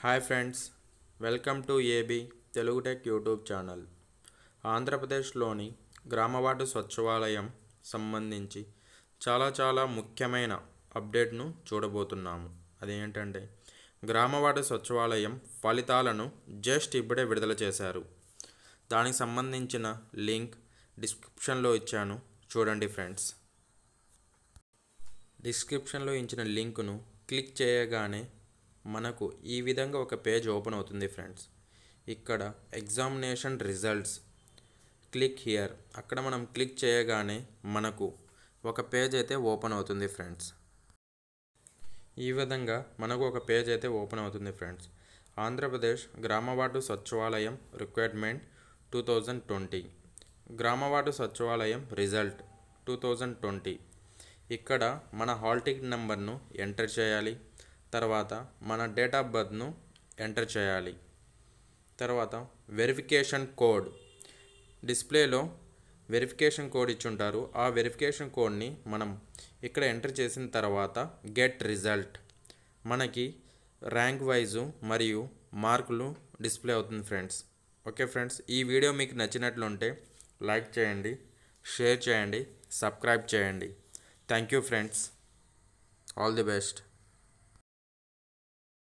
hi friends welcome to A B Telugu tech YouTube channel ఆంధ్రప్రదేశ్లోని గ్రామవార్డు స్వచ్ఛవాలయం సంబంధించి చాలా చాలా ముఖ్యమైన అప్డేట్ను చూడబోతున్నాము అదేంటంటే గ్రామవార్డు స్వచ్ఛవాలయం ఫలితాలను జస్ట్ ఇప్పుడే విడుదల చేశారు దానికి సంబంధించిన లింక్ డిస్క్రిప్షన్లో ఇచ్చాను చూడండి ఫ్రెండ్స్ డిస్క్రిప్షన్లో ఇచ్చిన లింకును క్లిక్ చేయగానే మనకు ఈ విధంగా ఒక పేజ్ ఓపెన్ అవుతుంది ఫ్రెండ్స్ ఇక్కడ ఎగ్జామినేషన్ రిజల్ట్స్ క్లిక్ హియర్ అక్కడ మనం క్లిక్ చేయగానే మనకు ఒక పేజ్ అయితే ఓపెన్ అవుతుంది ఫ్రెండ్స్ ఈ విధంగా మనకు ఒక పేజ్ అయితే ఓపెన్ అవుతుంది ఫ్రెండ్స్ ఆంధ్రప్రదేశ్ గ్రామవార్డు సచివాలయం రిక్వైర్మెంట్ టూ థౌజండ్ ట్వంటీ గ్రామవార్డు సచివాలయం రిజల్ట్ టూ థౌజండ్ ట్వంటీ ఇక్కడ మన హాల్ టికెట్ నెంబర్ను ఎంటర్ చేయాలి తర్వాత మన డేట్ ఆఫ్ బర్త్ను ఎంటర్ చేయాలి తర్వాత వెరిఫికేషన్ కోడ్ డిస్ప్లేలో వెరిఫికేషన్ కోడ్ ఇచ్చి ఉంటారు ఆ వెరిఫికేషన్ కోడ్ని మనం ఇక్కడ ఎంటర్ చేసిన తర్వాత గెట్ రిజల్ట్ మనకి ర్యాంక్ వైజు మరియు మార్కులు డిస్ప్లే అవుతుంది ఫ్రెండ్స్ ఓకే ఫ్రెండ్స్ ఈ వీడియో మీకు నచ్చినట్లుంటే లైక్ చేయండి షేర్ చేయండి సబ్స్క్రైబ్ చేయండి thank you friends all the best